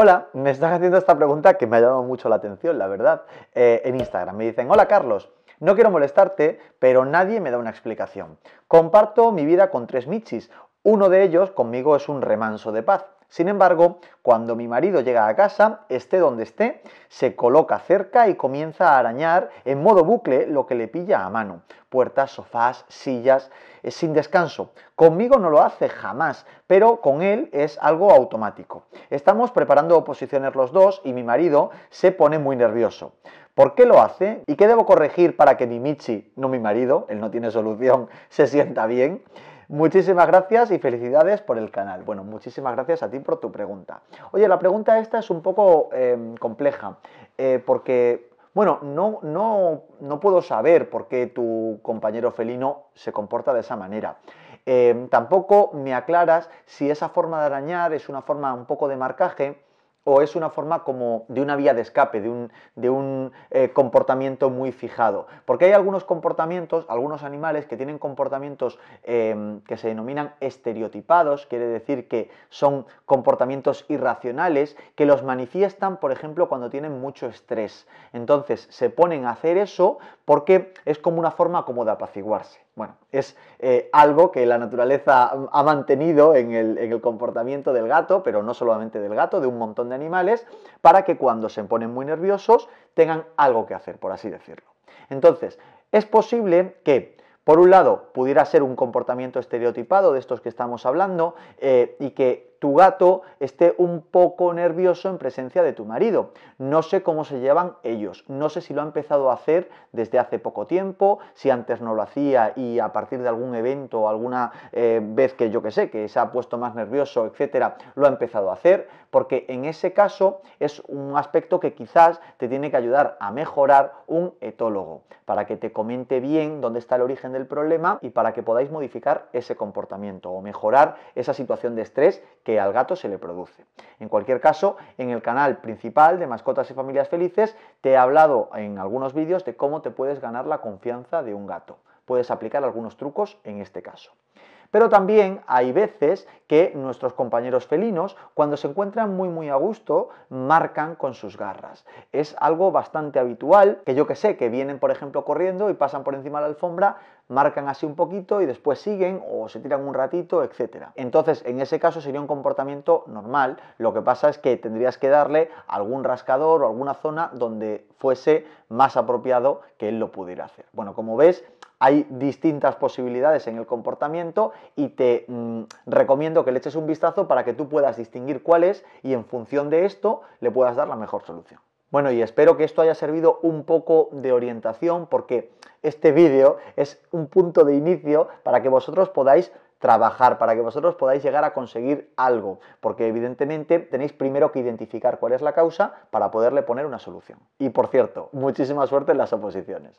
Hola, me están haciendo esta pregunta que me ha llamado mucho la atención, la verdad, eh, en Instagram. Me dicen, hola Carlos, no quiero molestarte, pero nadie me da una explicación. Comparto mi vida con tres michis. Uno de ellos conmigo es un remanso de paz. Sin embargo, cuando mi marido llega a casa, esté donde esté, se coloca cerca y comienza a arañar en modo bucle lo que le pilla a mano. Puertas, sofás, sillas, sin descanso. Conmigo no lo hace jamás, pero con él es algo automático. Estamos preparando oposiciones los dos y mi marido se pone muy nervioso. ¿Por qué lo hace? ¿Y qué debo corregir para que mi Michi, no mi marido, él no tiene solución, se sienta bien? Muchísimas gracias y felicidades por el canal. Bueno, muchísimas gracias a ti por tu pregunta. Oye, la pregunta esta es un poco em, compleja, eh, porque, bueno, no, no, no puedo saber por qué tu compañero felino se comporta de esa manera. Em, tampoco me aclaras si esa forma de arañar es una forma un poco de marcaje o es una forma como de una vía de escape, de un, de un eh, comportamiento muy fijado. Porque hay algunos comportamientos, algunos animales que tienen comportamientos em, que se denominan estereotipados, quiere decir que son comportamientos irracionales que los manifiestan, por ejemplo, cuando tienen mucho estrés. Entonces se ponen a hacer eso porque es como una forma como de apaciguarse. Bueno, es eh, algo que la naturaleza ha mantenido en el, en el comportamiento del gato, pero no solamente del gato, de un montón de animales para que cuando se ponen muy nerviosos tengan algo que hacer, por así decirlo. Entonces, es posible que por un lado, pudiera ser un comportamiento estereotipado de estos que estamos hablando eh, y que tu gato esté un poco nervioso en presencia de tu marido. No sé cómo se llevan ellos, no sé si lo ha empezado a hacer desde hace poco tiempo, si antes no lo hacía y a partir de algún evento o alguna eh, vez que yo que sé, que se ha puesto más nervioso, etcétera, lo ha empezado a hacer, porque en ese caso es un aspecto que quizás te tiene que ayudar a mejorar un etólogo, para que te comente bien dónde está el origen del problema y para que podáis modificar ese comportamiento o mejorar esa situación de estrés que al gato se le produce. En cualquier caso, en el canal principal de Mascotas y Familias Felices te he hablado en algunos vídeos de cómo te puedes ganar la confianza de un gato. Puedes aplicar algunos trucos en este caso. Pero también hay veces que nuestros compañeros felinos, cuando se encuentran muy muy a gusto, marcan con sus garras. Es algo bastante habitual, que yo que sé, que vienen por ejemplo corriendo y pasan por encima de la alfombra, marcan así un poquito y después siguen o se tiran un ratito, etc. Entonces, en ese caso sería un comportamiento normal. Lo que pasa es que tendrías que darle algún rascador o alguna zona donde fuese más apropiado que él lo pudiera hacer. Bueno, como ves, hay distintas posibilidades en el comportamiento y te mm, recomiendo que le eches un vistazo para que tú puedas distinguir cuál es y en función de esto le puedas dar la mejor solución. Bueno, y espero que esto haya servido un poco de orientación porque este vídeo es un punto de inicio para que vosotros podáis trabajar, para que vosotros podáis llegar a conseguir algo, porque evidentemente tenéis primero que identificar cuál es la causa para poderle poner una solución. Y por cierto, muchísima suerte en las oposiciones.